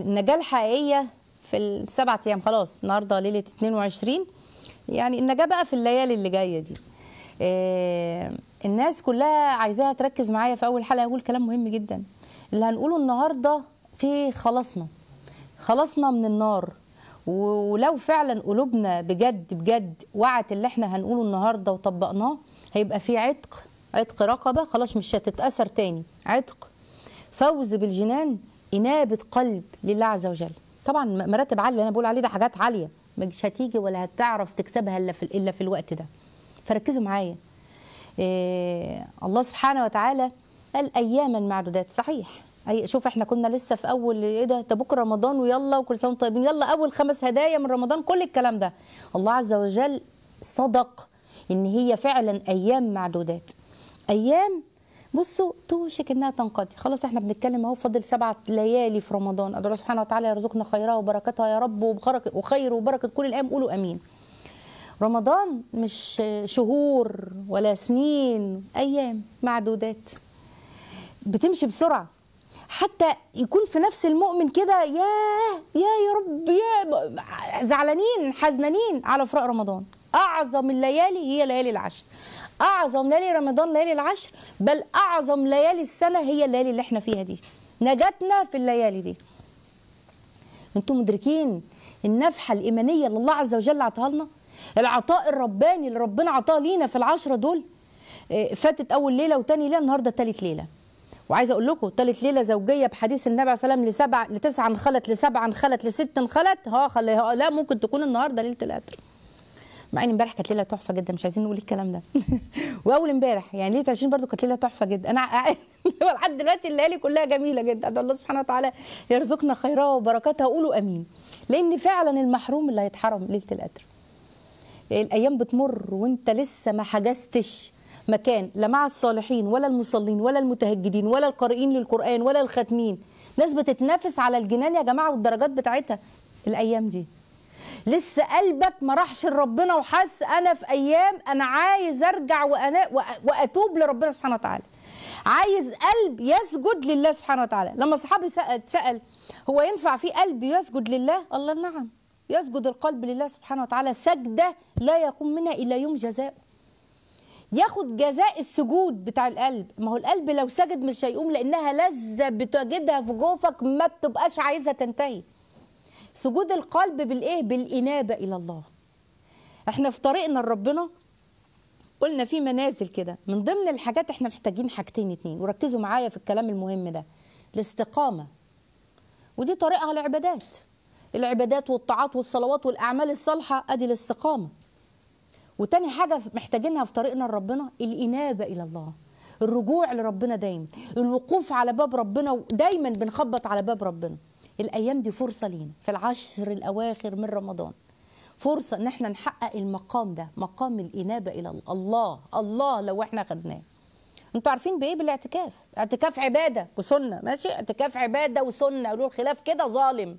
النجاة الحقيقية في السبعة أيام خلاص النهاردة ليلة 22 يعني النجاة بقى في الليالي اللي جاية دي إيه الناس كلها عايزاها تركز معايا في أول حلقة أقول كلام مهم جدا اللي هنقوله النهاردة في خلصنا خلصنا من النار ولو فعلا قلوبنا بجد بجد وعت اللي احنا هنقوله النهاردة وطبقناه هيبقى في عتق عتق رقبة خلاص مش هتتأثر تاني عتق فوز بالجنان إنابة قلب لله عز وجل طبعا مراتب عالية أنا بقول عليه ده حاجات عالية مش هتيجي ولا هتعرف تكسبها إلا في, إلا في الوقت ده فركزوا معايا إيه الله سبحانه وتعالى قال أياما معدودات صحيح أي شوف احنا كنا لسه في اول ايه ده ده بكره رمضان ويلا وكل سنه وانتم طيبين يلا اول خمس هدايا من رمضان كل الكلام ده الله عز وجل صدق ان هي فعلا ايام معدودات ايام بصوا توشك انها تنقضي خلاص احنا بنتكلم اهو فاضل سبعة ليالي في رمضان الله سبحانه وتعالى يرزقنا خيرها وبركتها يا رب وخير وبركه كل الايام قولوا امين رمضان مش شهور ولا سنين ايام معدودات بتمشي بسرعه حتى يكون في نفس المؤمن كده ياه يا يا رب يا زعلانين حزنانين على فراق رمضان اعظم الليالي هي ليالي العشر اعظم ليالي رمضان ليالي العشر بل اعظم ليالي السنه هي الليالي اللي احنا فيها دي نجاتنا في الليالي دي انتم مدركين النفحه الايمانيه اللي الله عز وجل عطاها لنا العطاء الرباني اللي ربنا عطاه لينا في العشره دول آه، فاتت اول ليله وتاني ليله النهارده تالت ليله وعايزه اقول لكم تالت ليله زوجيه بحديث النبي عليه والسلام لسبع لتسعه انخلت لسبعه انخلت لست انخلت ها لا ممكن تكون النهارده ليله القدر مع ان امبارح كانت ليله تحفه جدا مش عايزين نقول الكلام ده واول امبارح يعني ليله 20 برضو كانت ليله تحفه جدا انا لحد دلوقتي الليالي كلها جميله جدا ادعو الله سبحانه وتعالى يرزقنا خيرها وبركاتها قولوا امين لان فعلا المحروم اللي هيتحرم ليله القدر الايام بتمر وانت لسه ما حجزتش مكان لا مع الصالحين ولا المصلين ولا المتهجدين ولا القارئين للقران ولا الختمين ناس بتتنافس على الجنان يا جماعه والدرجات بتاعتها الايام دي لسه قلبك ما راحش لربنا وحس انا في ايام انا عايز ارجع وانا واتوب لربنا سبحانه وتعالى عايز قلب يسجد لله سبحانه وتعالى لما صحابي سأل هو ينفع في قلب يسجد لله الله نعم يسجد القلب لله سبحانه وتعالى سجدة لا يقوم منها إلا يوم جزاء ياخد جزاء السجود بتاع القلب ما هو القلب لو سجد مش هيقوم لأنها لذة بتجدها في جوفك ما بتبقاش عايزة تنتهي سجود القلب بالايه بالانابه الى الله احنا في طريقنا لربنا قلنا في منازل كده من ضمن الحاجات احنا محتاجين حاجتين اتنين وركزوا معايا في الكلام المهم ده الاستقامه ودي طريقها العبادات العبادات والطاعات والصلوات والاعمال الصالحه ادي الاستقامه وتاني حاجه محتاجينها في طريقنا لربنا الانابه الى الله الرجوع لربنا دايما الوقوف على باب ربنا ودايما بنخبط على باب ربنا الايام دي فرصه لينا في العشر الاواخر من رمضان فرصه ان احنا نحقق المقام ده مقام الانابه الى الله الله, لو احنا خدناه انتوا عارفين بايه بالاعتكاف اعتكاف عباده وسنه ماشي اعتكاف عباده وسنه قالوا الخلاف كده ظالم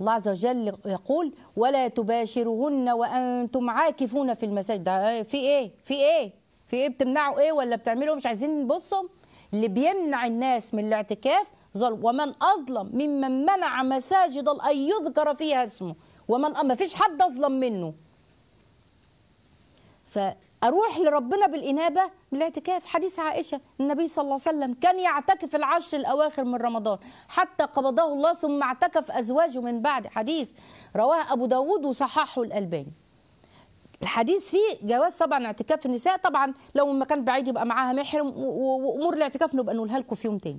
الله عز وجل يقول ولا تباشرهن وانتم عاكفون في المساجد ده في ايه في ايه في ايه بتمنعوا ايه ولا بتعملوا إيه؟ مش عايزين نبصهم اللي بيمنع الناس من الاعتكاف ظلم ومن أظلم ممن منع مساجد أن يذكر فيها اسمه ومن ما فيش حد أظلم منه فأروح لربنا بالإنابة بالاعتكاف حديث عائشة النبي صلى الله عليه وسلم كان يعتكف العشر الأواخر من رمضان حتى قبضه الله ثم اعتكف أزواجه من بعد حديث رواه أبو داود وصححه الألباني الحديث فيه جواز طبعا اعتكاف النساء طبعا لو المكان بعيد يبقى معاها محرم وامور الاعتكاف نبقى نقولها لكم في يوم تاني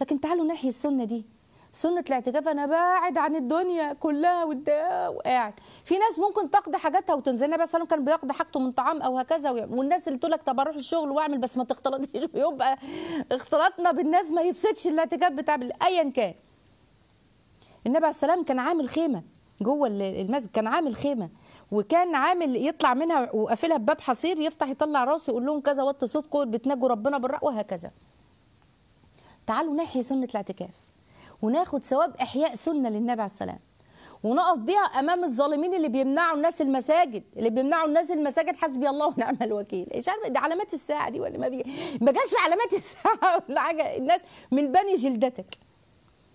لكن تعالوا نحيي السنه دي سنه الاعتكاف انا باعد عن الدنيا كلها وقاعد في ناس ممكن تقضي حاجاتها وتنزلنا بس لو كان بيقضي حاجته من طعام او هكذا والناس اللي تقول لك طب اروح الشغل واعمل بس ما تختلطيش ويبقى اختلاطنا بالناس ما يفسدش الاعتكاف بتاع ايا كان النبي عليه السلام كان عامل خيمه جوه المسجد كان عامل خيمه وكان عامل يطلع منها وقافلها بباب حصير يفتح يطلع راسه يقول لهم كذا وطي صوتكم بتناجوا ربنا بالرأي وهكذا تعالوا نحيي سنه الاعتكاف وناخد ثواب احياء سنه للنبي عليه السلام ونقف بيها امام الظالمين اللي بيمنعوا الناس المساجد اللي بيمنعوا الناس المساجد حسبي الله ونعم الوكيل مش عارفه دي علامات الساعه دي ولا ما بي ما جاش في علامات الساعه ولا حاجه الناس من بني جلدتك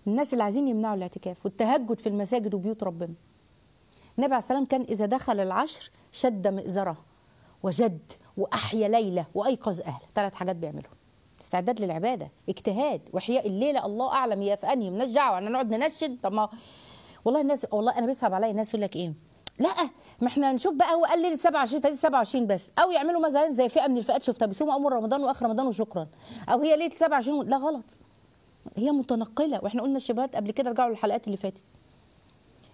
الناس اللي عايزين يمنعوا الاعتكاف والتهجد في المساجد وبيوت ربنا النبي عليه السلام كان اذا دخل العشر شد مئزره وجد واحيا ليله وايقظ اهله ثلاث حاجات بيعملهم استعداد للعباده اجتهاد وحياء الليله الله اعلم يا في انهي مالناش دعوه احنا نقعد ننشد طب ما والله الناس والله انا بيصعب عليا الناس يقول لك ايه لا ما احنا نشوف بقى هو قال لي 27 فدي 27 بس او يعملوا مثلا زي فئه من الفئات شفتها بيصوموا اول رمضان واخر رمضان وشكرا او هي ليله 27 لا غلط هي متنقله واحنا قلنا الشبهات قبل كده رجعوا للحلقات اللي فاتت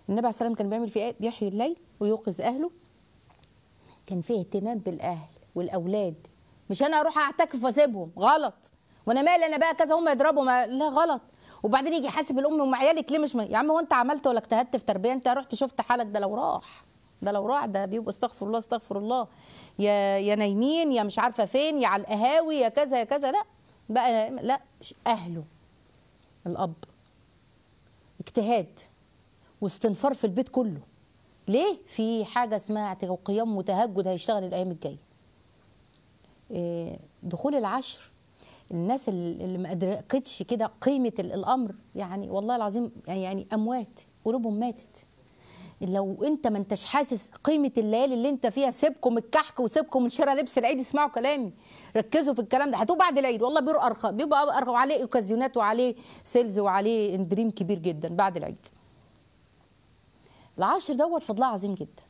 النبي عليه السلام كان بيعمل فيه إيه؟ بيحيي الليل ويوقظ اهله كان فيه اهتمام بالاهل والاولاد مش انا اروح اعتكف واسيبهم غلط وانا مالي انا بقى كذا هم يضربوا ما... لا غلط وبعدين يجي حاسب الام ام عيالك ليه مش م... يا عم هو انت عملت ولا اجتهدت في تربيه انت رحت شفت حالك ده لو راح ده لو راح ده بيبقى استغفر الله استغفر الله يا يا نايمين يا مش عارفه فين يا على القهاوي يا كذا يا كذا لا بقى لا اهله الاب اجتهاد واستنفار في البيت كله ليه في حاجه اسمها قيام وتهجد هيشتغل الايام الجايه آه، دخول العشر الناس اللي ما ادركتش كده قيمه الامر يعني والله العظيم يعني اموات قلوبهم ماتت لو انت ما انتش حاسس قيمه الليالي اللي انت فيها سيبكم الكحك وسيبكم من شراء لبس العيد اسمعوا كلامي ركزوا في الكلام ده هاتوه بعد العيد والله بيبقى ارخص بيبقى ارخص وعليه اوكازيونات وعليه سيلز وعليه اندريم كبير جدا بعد العيد العشر دوت فضلها عظيم جدا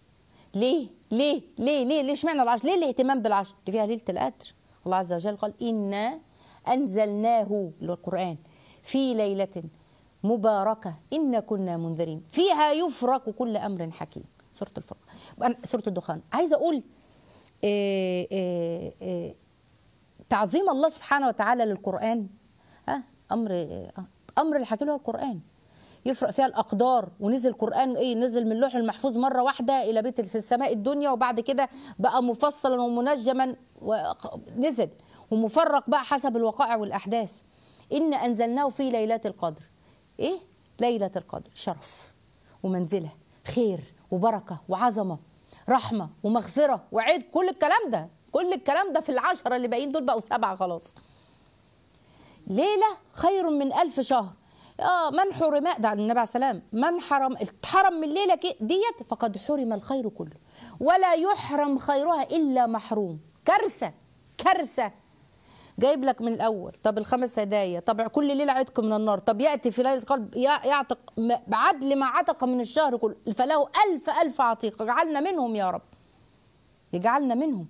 ليه ليه ليه ليه ليه اشمعنى العشر ليه الاهتمام بالعشر اللي فيها ليله القدر الله عز وجل قال انا انزلناه للقران في ليله مباركه انا كنا منذرين فيها يفرق كل امر حكيم سوره الفرق سوره الدخان عايزه اقول إيه إيه إيه تعظيم الله سبحانه وتعالى للقران ها امر آه، امر الحكيم هو القران يفرق فيها الاقدار ونزل قران ايه نزل من اللوح المحفوظ مره واحده الى بيت في السماء الدنيا وبعد كده بقى مفصلا ومنجما نزل ومفرق بقى حسب الوقائع والاحداث ان انزلناه في ليله القدر ايه ليله القدر شرف ومنزله خير وبركه وعظمه رحمه ومغفره وعيد كل الكلام ده كل الكلام ده في العشره اللي باقيين دول بقوا سبعه خلاص ليله خير من الف شهر اه من حرم ده النبي عليه السلام من حرم اتحرم من الليله ديت فقد حرم الخير كله ولا يحرم خيرها الا محروم كارثه كارثه جايب لك من الاول طب الخمس هدايا طب كل ليله عتق من النار طب ياتي في ليله قلب يعتق بعدل ما عتق من الشهر كله فله الف الف عتيق اجعلنا منهم يا رب يجعلنا منهم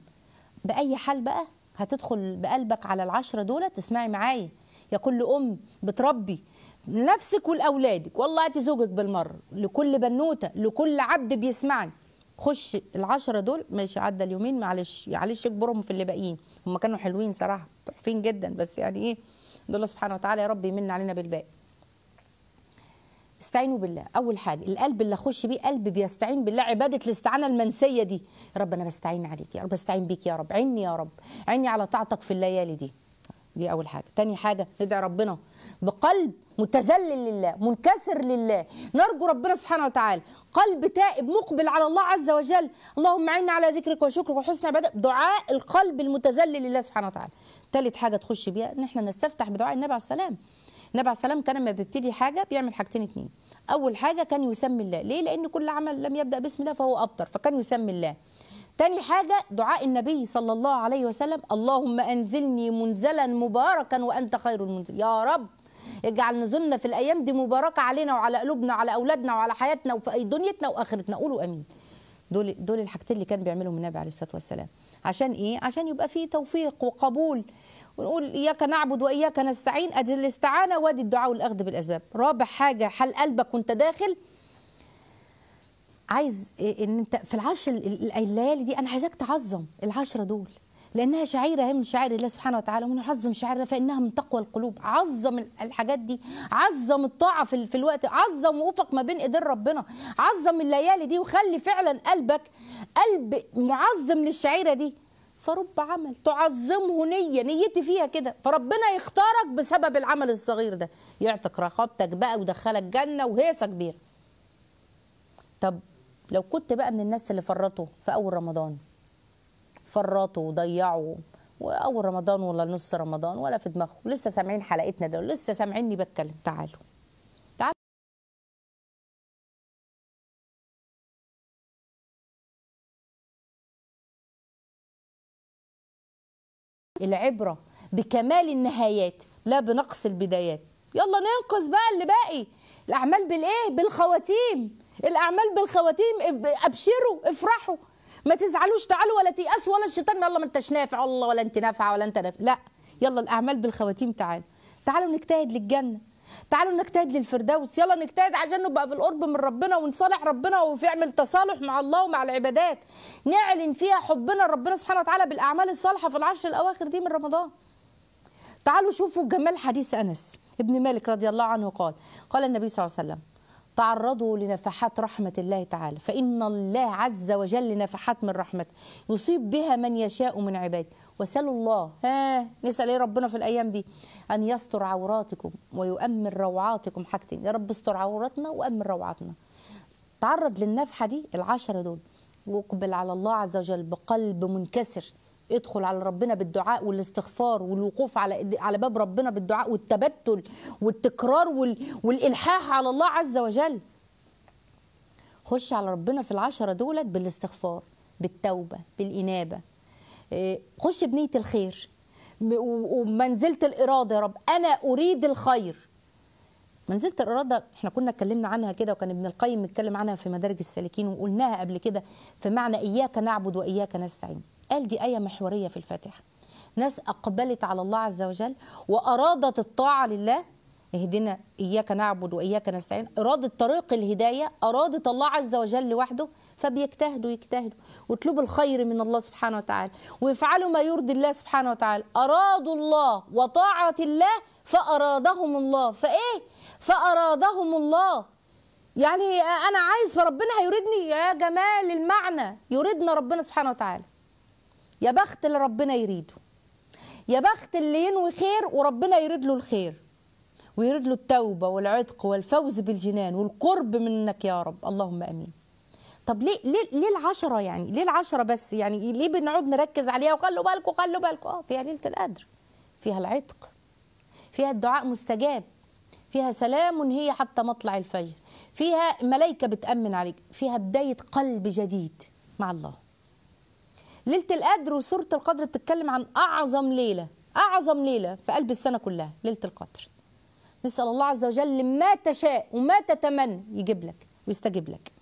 باي حال بقى هتدخل بقلبك على العشره دول تسمعي معايا يا كل ام بتربي نفسك ولاولادك والله هاتي زوجك بالمره لكل بنوته لكل عبد بيسمعني خش العشرة دول ماشي عدى اليومين معلش معلش اجبرهم في اللي باقيين هم كانوا حلوين صراحه تحفين جدا بس يعني ايه الله سبحانه وتعالى يا رب يمن علينا بالباقي استعينوا بالله اول حاجه القلب اللي اخش بيه قلب بيستعين بالله عباده الاستعانه المنسيه دي يا رب انا بستعين عليك يا رب بستعين بيك يا رب عيني يا رب عيني على طاعتك في الليالي دي دي اول حاجه تاني حاجه ندعي ربنا بقلب متذلل لله منكسر لله نرجو ربنا سبحانه وتعالى قلب تائب مقبل على الله عز وجل اللهم عنا على ذكرك وشكرك وحسن عبادتك دعاء القلب المتذلل لله سبحانه وتعالى تالت حاجه تخش بيها ان احنا نستفتح بدعاء النبي عليه السلام النبي عليه السلام كان لما بيبتدي حاجه بيعمل حاجتين اتنين اول حاجه كان يسمي الله ليه لان كل عمل لم يبدا باسم الله فهو ابطر فكان يسمي الله تاني حاجة دعاء النبي صلى الله عليه وسلم اللهم أنزلني منزلا مباركا وأنت خير المنزل يا رب اجعل نزولنا في الأيام دي مباركة علينا وعلى قلوبنا وعلى أولادنا وعلى حياتنا وفي دنيتنا وآخرتنا قولوا أمين دول دول الحاجتين اللي كان بيعملهم النبي عليه الصلاة والسلام عشان إيه؟ عشان يبقى فيه توفيق وقبول ونقول إياك نعبد وإياك نستعين أدي الاستعانة وأدي الدعاء والأخذ بالأسباب رابع حاجة حل قلبك وأنت داخل عايز إيه، ان انت في العشر الليالي دي انا عايزاك تعظم العشره دول لانها شعيره هي من شعائر الله سبحانه وتعالى ومن يعظم شعائرنا فانها من تقوى القلوب عظم الحاجات دي عظم الطاعه في, في الوقت عظم وفق ما بين ايدين ربنا عظم الليالي دي وخلي فعلا قلبك قلب معظم للشعيره دي فرب عمل تعظمه نية نيتي فيها كده فربنا يختارك بسبب العمل الصغير ده يعتق رقبتك بقى ودخلك جنة وهيصة كبيرة طب لو كنت بقى من الناس اللي فرطوا في اول رمضان فرطوا وضيعوا واول رمضان ولا نص رمضان ولا في دماغهم لسه سامعين حلقتنا ده لسه سامعيني بتكلم تعالوا تعالوا العبره بكمال النهايات لا بنقص البدايات يلا ننقص بقى اللي باقي الاعمال بالايه بالخواتيم الاعمال بالخواتيم ابشروا افرحوا ما تزعلوش تعالوا ولا تيأسوا ولا الشيطان يلا ما انتش نافع والله ولا انت نافعه ولا انت نافع لا يلا الاعمال بالخواتيم تعالوا تعالوا نجتهد للجنه تعالوا نجتهد للفردوس يلا نجتهد عشان نبقى في القرب من ربنا ونصالح ربنا وفي عمل تصالح مع الله ومع العبادات نعلن فيها حبنا لربنا سبحانه وتعالى بالاعمال الصالحه في العشر الاواخر دي من رمضان تعالوا شوفوا جمال حديث انس ابن مالك رضي الله عنه قال قال النبي صلى الله عليه وسلم تعرضوا لنفحات رحمة الله تعالى فإن الله عز وجل نفحات من رحمته يصيب بها من يشاء من عباده وسألوا الله ها نسأل إيه ربنا في الأيام دي أن يستر عوراتكم ويؤمن روعاتكم حاجتين يا رب استر عوراتنا وأمن روعاتنا تعرض للنفحة دي العشرة دول واقبل على الله عز وجل بقلب منكسر ادخل على ربنا بالدعاء والاستغفار والوقوف على على باب ربنا بالدعاء والتبتل والتكرار والالحاح على الله عز وجل خش على ربنا في العشرة دولت بالاستغفار بالتوبة بالإنابة آه، خش بنية الخير ومنزلة الإرادة يا رب أنا أريد الخير منزلة الإرادة احنا كنا اتكلمنا عنها كده وكان ابن القيم اتكلم عنها في مدارج السالكين وقلناها قبل كده في معنى إياك نعبد وإياك نستعين قال دي آية محورية في الفاتحة ناس أقبلت على الله عز وجل وأرادت الطاعة لله اهدنا إياك نعبد وإياك نستعين أرادة طريق الهداية أرادت الله عز وجل لوحده فبيجتهدوا يجتهدوا واطلبوا الخير من الله سبحانه وتعالى ويفعلوا ما يرضي الله سبحانه وتعالى أرادوا الله وطاعة الله فأرادهم الله فإيه فأرادهم الله يعني أنا عايز فربنا هيريدني يا جمال المعنى يريدنا ربنا سبحانه وتعالى يا بخت اللي ربنا يريده يا بخت اللي ينوي خير وربنا يريد له الخير ويريد له التوبة والعتق والفوز بالجنان والقرب منك يا رب اللهم أمين طب ليه ليه ليه العشرة يعني ليه العشرة بس يعني ليه بنقعد نركز عليها وخلوا بالكم وخلوا بالكم اه فيها ليلة القدر فيها العتق فيها الدعاء مستجاب فيها سلام هي حتى مطلع الفجر فيها ملائكة بتأمن عليك فيها بداية قلب جديد مع الله ليله القدر وسوره القدر بتتكلم عن اعظم ليله اعظم ليله في قلب السنه كلها ليله القدر نسال الله عز وجل ما تشاء وما تتمنى يجيب لك ويستجيب لك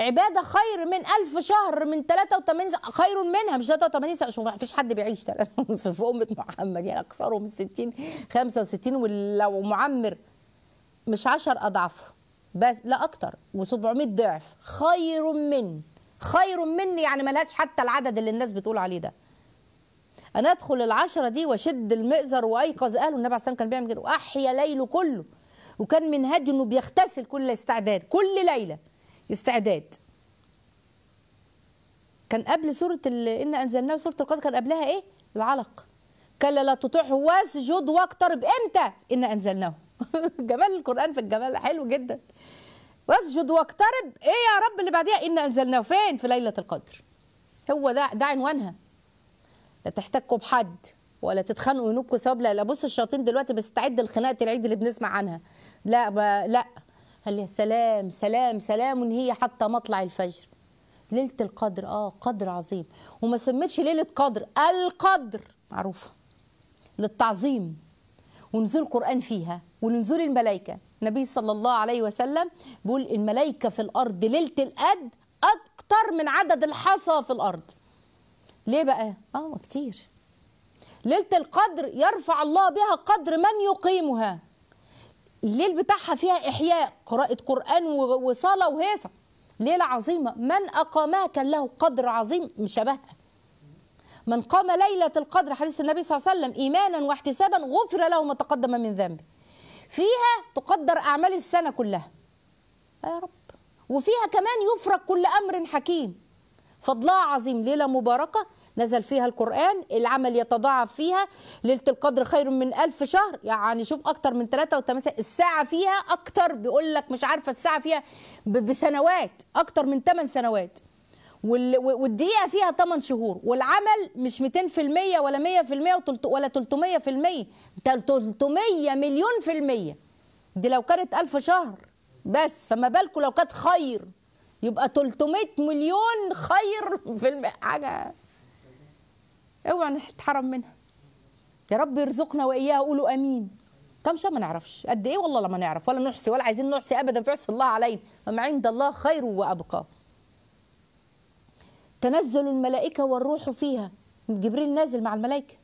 عبادة خير من ألف شهر من 83 خير منها مش 83 سنة شوف فيش حد بيعيش في أمة محمد يعني أكثرهم من 60 65 ولو معمر مش 10 اضعافها بس لا أكتر و700 ضعف خير من خير مني يعني ملهاش حتى العدد اللي الناس بتقول عليه ده انا ادخل العشره دي واشد المئزر وايقظ اهله النبي عليه الصلاه كان بيعمل كده واحيا ليله كله وكان من هدي انه بيغتسل كل استعداد كل ليله استعداد كان قبل سوره ان انزلناه سوره القدر كان قبلها ايه العلق كلا لا تطعه واسجد واقترب امتى ان انزلناه جمال القران في الجمال حلو جدا واسجد واقترب ايه يا رب اللي بعديها ان انزلناه فين في ليله القدر هو ده ده عنوانها لا تحتكوا بحد ولا تتخانقوا ينوبكوا ثواب لا لا بص الشياطين دلوقتي بتستعد لخناقه العيد اللي بنسمع عنها لا لا قال يا سلام سلام سلام هي حتى مطلع الفجر ليله القدر اه قدر عظيم وما سمتش ليله قدر القدر معروفه للتعظيم ونزول القرآن فيها ونزول الملائكة النبي صلى الله عليه وسلم بيقول الملائكة في الأرض ليلة القد أكتر من عدد الحصى في الأرض ليه بقى؟ آه كتير ليلة القدر يرفع الله بها قدر من يقيمها الليل بتاعها فيها إحياء قراءة قرآن وصلاة وهيصة ليلة عظيمة من أقامها كان له قدر عظيم مشابهها من قام ليلة القدر حديث النبي صلى الله عليه وسلم إيمانا واحتسابا غفر له ما تقدم من ذنبه فيها تقدر أعمال السنة كلها يا رب وفيها كمان يفرق كل أمر حكيم فضلها عظيم ليلة مباركة نزل فيها القرآن العمل يتضاعف فيها ليلة القدر خير من ألف شهر يعني شوف أكتر من ثلاثة وثمانية الساعة فيها أكتر بيقول لك مش عارفة الساعة فيها بسنوات أكتر من ثمان سنوات والدقيقه فيها 8 شهور والعمل مش 200% ولا 100% ولا 300% 300 مليون في المية دي لو كانت 1000 شهر بس فما بالكم لو كانت خير يبقى 300 مليون خير في حاجه اوعى نتحرم منها يا رب يرزقنا واياها قولوا امين كم شهر ما نعرفش قد ايه والله لا ما نعرف ولا نحصي ولا عايزين نحصي ابدا في حرص الله علينا وما عند الله خير وابقى تنزل الملائكة والروح فيها جبريل نازل مع الملائكة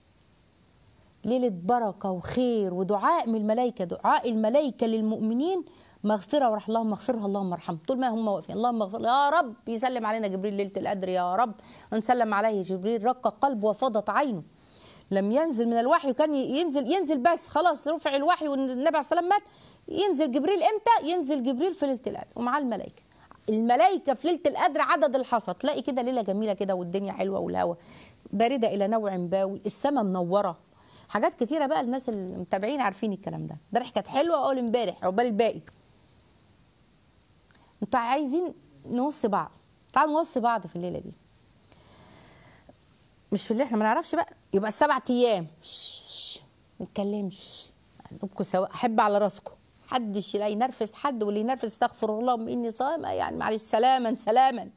ليلة بركة وخير ودعاء من الملائكة دعاء الملائكة للمؤمنين مغفرة ورحمه اللهم اغفرها اللهم ارحم طول ما هم واقفين اللهم اغفر يا رب يسلم علينا جبريل ليلة القدر يا رب ونسلم عليه جبريل رق قلبه وفاضت عينه لم ينزل من الوحي وكان ينزل ينزل بس خلاص رفع الوحي والنبي عليه الصلاه والسلام مات ينزل جبريل امتى؟ ينزل جبريل في ليله القدر ومعاه الملائكه الملائكه في ليله القدر عدد الحصى تلاقي كده ليله جميله كده والدنيا حلوه والهواء بارده الى نوع باوي السماء منوره حاجات كتيره بقى الناس المتابعين عارفين الكلام ده امبارح كانت حلوه اول امبارح عقبال الباقي انتوا عايزين نوصي بعض تعالوا نوصي بعض في الليله دي مش في اللي احنا ما نعرفش بقى يبقى السبع ايام ما نتكلمش نبكوا احب على راسكم حدش لا ينرفز حد واللي ينرفز استغفر الله اني صائمه يعني معلش سلاما سلاما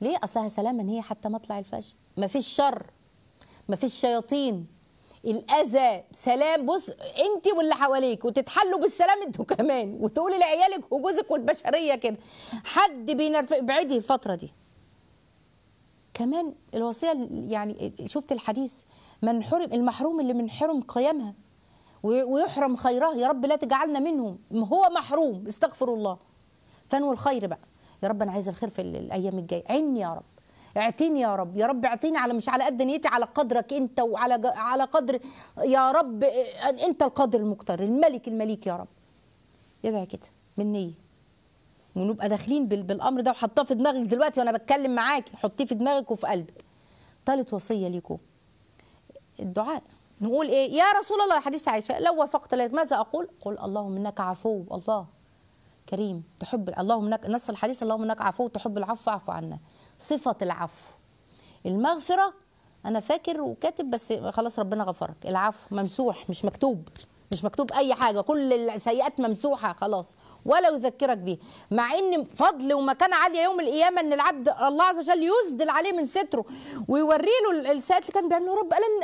ليه اصلها سلاما هي حتى مطلع الفجر ما فيش شر ما فيش شياطين الاذى سلام بص انت واللي حواليك وتتحلوا بالسلام انتوا كمان وتقولي لعيالك وجوزك والبشريه كده حد بينرف ابعدي الفتره دي كمان الوصيه يعني شفت الحديث من حرم المحروم اللي من حرم قيامها ويحرم خيرها يا رب لا تجعلنا منهم هو محروم استغفر الله فانوي الخير بقى يا رب انا عايز الخير في الايام الجايه عيني يا رب اعتني يا رب يا رب اعتني على مش على قد نيتي على قدرك انت وعلى على قدر يا رب انت القادر المقتدر الملك المليك يا رب يدعي كده بالنيه ونبقى داخلين بالامر ده وحطاه في دماغك دلوقتي وانا بتكلم معاكي حطيه في دماغك وفي قلبك ثالث وصيه ليكم الدعاء نقول ايه يا رسول الله حديث عائشه لو وافقت لك ماذا اقول قل اللهم انك عفو الله كريم تحب اللهم انك نص الحديث اللهم انك عفو تحب العفو فاعف عنا صفه العفو المغفره انا فاكر وكاتب بس خلاص ربنا غفرك العفو ممسوح مش مكتوب مش مكتوب اي حاجه كل السيئات ممسوحه خلاص ولا يذكرك بيه مع ان فضل ومكانه عاليه يوم القيامه ان العبد الله عز وجل يسدل عليه من ستره ويوري له السيئات اللي كان بيعمله رب الم الم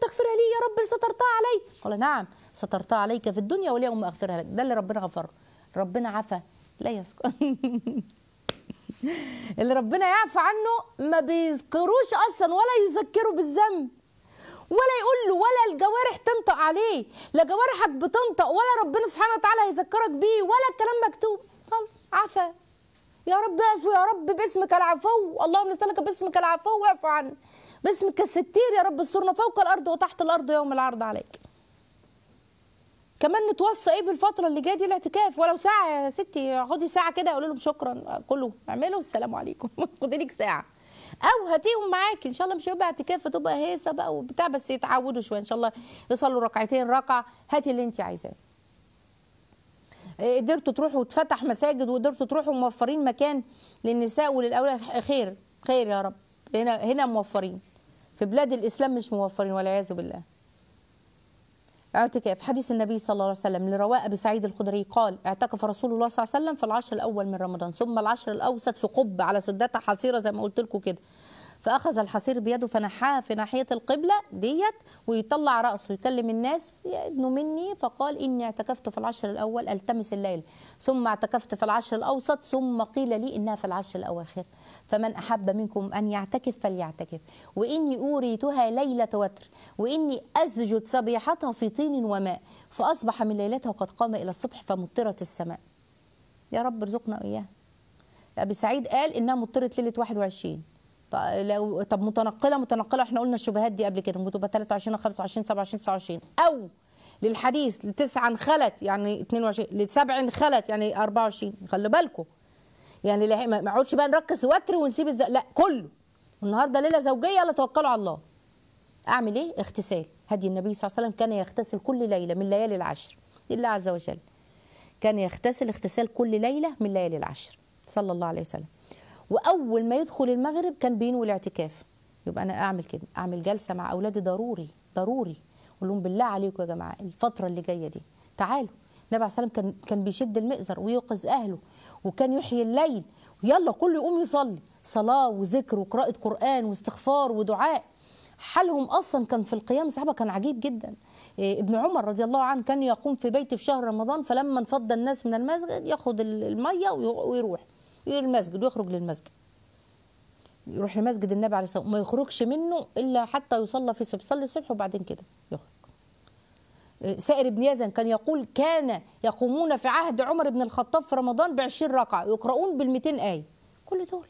تغفرها لي يا رب سترتها علي قال نعم سترتها عليك في الدنيا واليوم اغفرها لك ده اللي ربنا غفر ربنا عفا لا يذكر اللي ربنا يعفى عنه ما بيذكروش اصلا ولا يذكره بالذنب ولا يقول له ولا الجوارح تنطق عليه لا جوارحك بتنطق ولا ربنا سبحانه وتعالى هيذكرك بيه ولا الكلام مكتوب خلاص عفا يا رب اعفو يا رب باسمك العفو اللهم نسألك باسمك العفو واعفو عنا باسمك الستير يا رب استرنا فوق الارض وتحت الارض يوم العرض عليك كمان نتوصى ايه بالفتره اللي جايه دي الاعتكاف ولو ساعه يا ستي خدي ساعه كده اقول لهم شكرا كله اعملوا السلام عليكم خدي لك ساعه او هاتيهم معاك ان شاء الله مش هيبقى اعتكاف فتبقى هيصه بقى وبتاع بس يتعودوا شويه ان شاء الله يصلوا ركعتين ركعه هاتي اللي انت عايزاه قدرتوا تروحوا وتفتح مساجد وقدرتوا تروحوا موفرين مكان للنساء وللاولاد خير خير يا رب هنا هنا موفرين في بلاد الاسلام مش موفرين والعياذ بالله اعتكاف حديث النبي صلى الله عليه وسلم لرواء أبي سعيد الخدري قال اعتكف رسول الله صلى الله عليه وسلم في العشر الأول من رمضان ثم العشر الأوسط في قبة على سدات حصيرة زي ما قلت لكم كده فاخذ الحصير بيده فنحاه في ناحيه القبله ديت ويطلع راسه يكلم الناس ابنه مني فقال اني اعتكفت في العشر الاول التمس الليل ثم اعتكفت في العشر الاوسط ثم قيل لي انها في العشر الاواخر فمن احب منكم ان يعتكف فليعتكف واني اوريتها ليله وتر واني اسجد صبيحتها في طين وماء فاصبح من ليلتها وقد قام الى الصبح فمطرت السماء يا رب ارزقنا اياها ابي سعيد قال انها مطرت ليله 21 لو طب متنقله متنقله احنا قلنا الشبهات دي قبل كده ممكن تبقى 23 25 27 29 او للحديث لتسعة انخلت يعني 22 لسبع انخلت يعني 24 خلي بالكم يعني ما نقعدش بقى نركز وتر ونسيب الز... لا كله النهارده ليله زوجيه لا توكلوا على الله اعمل ايه اغتسال هدي النبي صلى الله عليه وسلم كان يغتسل كل ليله من ليالي العشر لله عز وجل كان يغتسل اغتسال كل ليله من ليالي العشر صلى الله عليه وسلم واول ما يدخل المغرب كان بينوي الاعتكاف يبقى انا اعمل كده اعمل جلسه مع اولادي ضروري ضروري اقول لهم بالله عليكم يا جماعه الفتره اللي جايه دي تعالوا النبي عليه الصلاه كان كان بيشد المئزر ويوقظ اهله وكان يحيي الليل ويلا كله يقوم يصلي صلاه وذكر وقراءه قران واستغفار ودعاء حالهم اصلا كان في القيام صحابه كان عجيب جدا آه، ابن عمر رضي الله عنه كان يقوم في بيته في شهر رمضان فلما انفض الناس من المسجد ياخذ الميه ويروح يروح المسجد ويخرج للمسجد يروح لمسجد النبي عليه الصلاه والسلام ما يخرجش منه الا حتى يصلى في الصبح يصلي الصبح وبعدين كده يخرج آه، سائر بن يزن كان يقول كان يقومون في عهد عمر بن الخطاب في رمضان ب 20 ركعه يقرؤون بال 200 ايه كل دول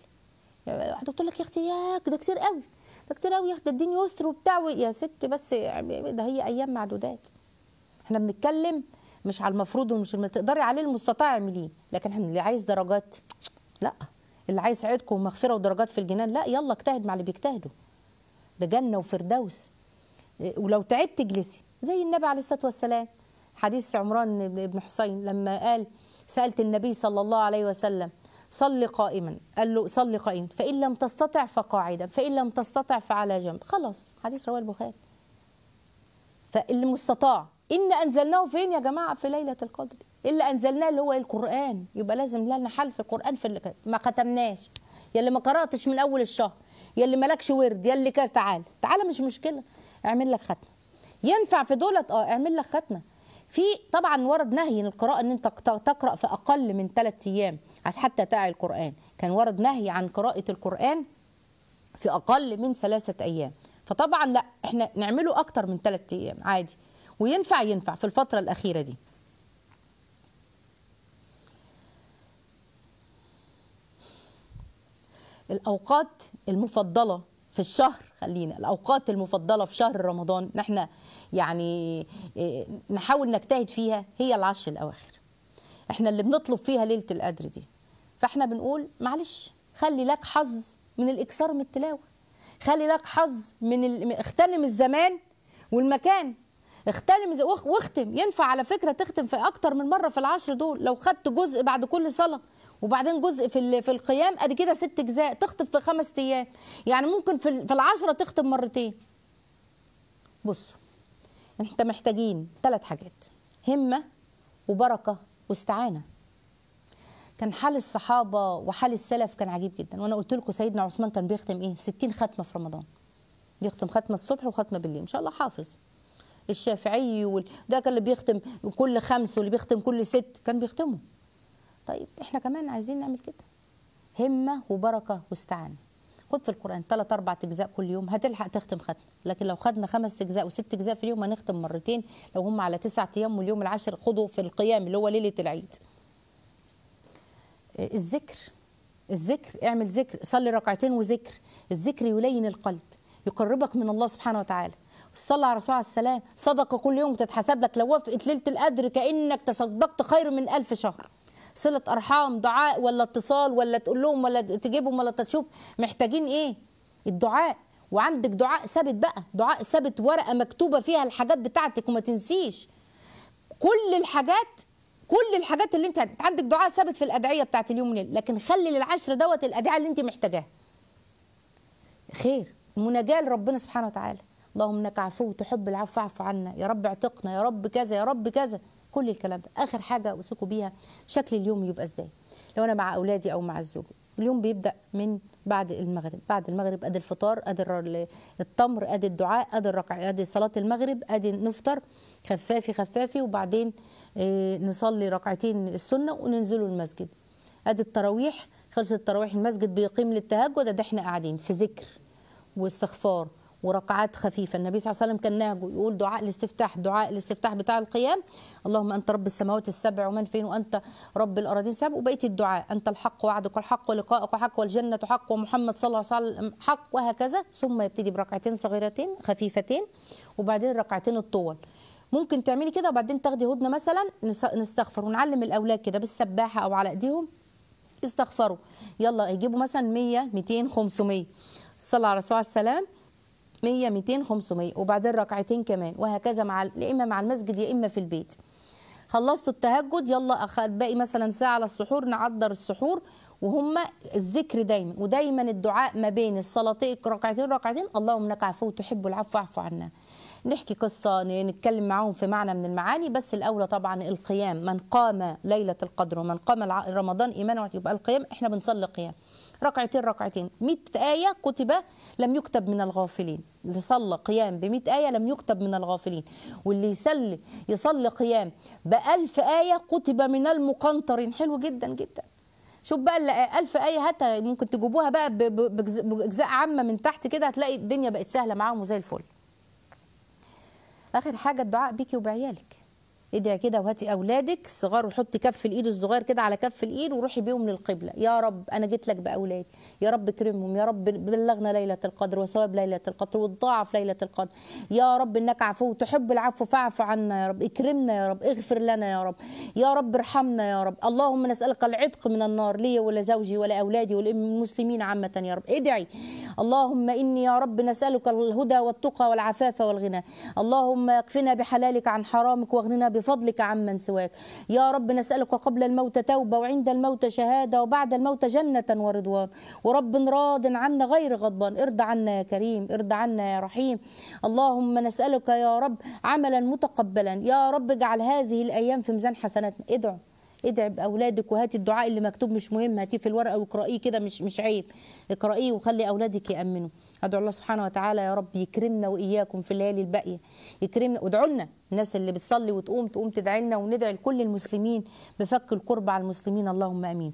يعني واحده بتقول لك يا اختي ياك ده كتير قوي ده كتير قوي يا اختي اديني يسر وبتاع يا ست بس يعني ده هي ايام معدودات احنا بنتكلم مش على المفروض ومش تقدري عليه المستطاع اعمليه لكن احنا اللي عايز درجات لا اللي عايز يساعدكم ومغفره ودرجات في الجنان لا يلا اجتهد مع اللي بيجتهدوا ده جنه وفردوس ولو تعبت اجلسي زي النبي عليه الصلاه والسلام حديث عمران بن حسين لما قال سالت النبي صلى الله عليه وسلم صلي قائما قال له صلي قائما فان لم تستطع فقاعدا فان لم تستطع فعلى جنب خلاص حديث رواه البخاري فالمستطاع ان انزلناه فين يا جماعه في ليله القدر اللي انزلناه اللي هو القران يبقى لازم لنا حل في القران في اللي ما ختمناش يا اللي ما قراتش من اول الشهر يا اللي مالكش ورد يا اللي كذا تعال تعال مش مشكله اعمل لك ختمه ينفع في دولت اه اعمل لك ختمه في طبعا ورد نهي القراءه ان انت تقرا في اقل من ثلاث ايام حتى تعي القران كان ورد نهي عن قراءه القران في اقل من ثلاثه ايام فطبعا لا احنا نعمله اكتر من ثلاث ايام عادي وينفع ينفع في الفتره الاخيره دي الأوقات المفضلة في الشهر خلينا الأوقات المفضلة في شهر رمضان نحن يعني آه، نحاول نجتهد فيها هي العشر الأواخر احنا اللي بنطلب فيها ليلة القدر دي فاحنا بنقول معلش خلي لك حظ من الإكثار من التلاوة خلي لك حظ من ال... اختنم الزمان والمكان اختنم واختم ينفع على فكره تختم في اكتر من مره في العشر دول لو خدت جزء بعد كل صلاه وبعدين جزء في في القيام ادي كده ست اجزاء تخطب في خمس ايام يعني ممكن في في العشره تخطب مرتين بصوا انت محتاجين ثلاث حاجات همه وبركه واستعانه كان حال الصحابه وحال السلف كان عجيب جدا وانا قلت لكم سيدنا عثمان كان بيختم ايه 60 ختمه في رمضان بيختم ختمه الصبح وختمه بالليل ان شاء الله حافظ الشافعي وده ده كان اللي بيختم كل خمس واللي بيختم كل ست كان بيختمه طيب احنا كمان عايزين نعمل كده همه وبركه واستعانه خد في القران ثلاث اربع اجزاء كل يوم هتلحق تختم ختم لكن لو خدنا خمس اجزاء وست اجزاء في اليوم هنختم مرتين لو هم على تسعة ايام واليوم العاشر خدوا في القيام اللي هو ليله العيد آه، الذكر الذكر اعمل ذكر صلي ركعتين وذكر الذكر يلين القلب يقربك من الله سبحانه وتعالى الصلاة على رسول عليه السلام صدقة كل يوم تتحسب لك لو وافقت ليلة القدر كأنك تصدقت خير من ألف شهر صله ارحام دعاء ولا اتصال ولا تقول لهم ولا تجيبهم ولا تشوف محتاجين ايه الدعاء وعندك دعاء ثابت بقى دعاء ثابت ورقه مكتوبه فيها الحاجات بتاعتك وما تنسيش كل الحاجات كل الحاجات اللي انت عندك دعاء ثابت في الادعيه بتاعت اليوم والليل لكن خلي للعشر دوت الادعيه اللي انت محتاجاها خير مناجاه لربنا سبحانه وتعالى اللهم انك عفو تحب العفو فاعف عنا يا رب اعتقنا يا رب كذا يا رب كذا كل الكلام ده اخر حاجه اوصيكم بيها شكل اليوم يبقى ازاي لو انا مع اولادي او مع الزوج اليوم بيبدا من بعد المغرب بعد المغرب ادي الفطار ادي التمر ادي الدعاء ادي الركع ادي صلاه المغرب ادي نفطر خفافي خفافي وبعدين آه، نصلي ركعتين السنه وننزلوا المسجد ادي التراويح خلص التراويح المسجد بيقيم للتهجد ده احنا قاعدين في ذكر واستغفار وركعات خفيفه النبي صلى الله عليه وسلم كان نهجه يقول دعاء الاستفتاح دعاء الاستفتاح بتاع القيام اللهم انت رب السماوات السبع ومن فين وانت رب الاراضين السبع وبقيه الدعاء انت الحق وعدك الحق ولقائك حق والجنه حق ومحمد صلى الله عليه وسلم حق وهكذا ثم يبتدي بركعتين صغيرتين خفيفتين وبعدين ركعتين الطول ممكن تعملي كده وبعدين تاخدي هدنه مثلا نستغفر ونعلم الاولاد كده بالسباحه او على ايديهم استغفروا يلا يجيبوا مثلا 100 200 500 الصلاه على الرسول عليه وسلم 100 200 500 وبعدين ركعتين كمان وهكذا مع يا اما مع المسجد يا اما في البيت خلصت التهجد يلا اخد باقي مثلا ساعه على السحور نعدر السحور وهم الذكر دايما ودايما الدعاء ما بين الصلاتين ركعتين ركعتين اللهم انك عفو تحب العفو اعف عنا نحكي قصة نتكلم معاهم في معنى من المعاني بس الأولى طبعا القيام من قام ليلة القدر ومن قام رمضان إيمانا يبقى القيام إحنا بنصلي قيام ركعتين ركعتين 100 آية كتب لم يكتب من الغافلين اللي صلى قيام ب 100 آية لم يكتب من الغافلين واللي يصلي يصلي قيام ب 1000 آية كتب من المقنطرين حلو جدا جدا شوف بقى ألف آية هاتها ممكن تجيبوها بقى بأجزاء عامة من تحت كده هتلاقي الدنيا بقت سهلة معاهم وزي الفل آخر حاجة الدعاء بيكي وبعيالك ادعي كده وهاتي اولادك الصغار وحطي كف الايد الصغير كده على كف الايد وروحي بيهم للقبله يا رب انا جيت لك باولادي يا رب اكرمهم يا رب بلغنا ليله القدر وثواب ليله القدر وتضاعف ليله القدر يا رب انك عفو تحب العفو فاعف عنا يا رب اكرمنا يا رب اغفر لنا يا رب يا رب ارحمنا يا رب اللهم نسالك العتق من النار لي ولا زوجي ولا اولادي ولا المسلمين عامه يا رب ادعي اللهم اني يا رب نسالك الهدى والتقى والعفاف والغنى اللهم اكفنا بحلالك عن حرامك واغننا بفضلك عمن سواك يا رب نسألك قبل الموت توبة وعند الموت شهادة وبعد الموت جنة ورضوان ورب راض عنا غير غضبان ارضى عنا يا كريم ارضى عنا يا رحيم اللهم نسألك يا رب عملا متقبلا يا رب اجعل هذه الأيام في ميزان حسناتنا ادعو ادعي باولادك وهاتي الدعاء اللي مكتوب مش مهم هاتيه في الورقه واقرايه كده مش مش عيب اقرايه وخلي اولادك يامنوا ادعو الله سبحانه وتعالى يا رب يكرمنا واياكم في الليالي الباقيه يكرمنا وادعوا لنا الناس اللي بتصلي وتقوم تقوم تدعي لنا وندعي لكل المسلمين بفك الكرب على المسلمين اللهم امين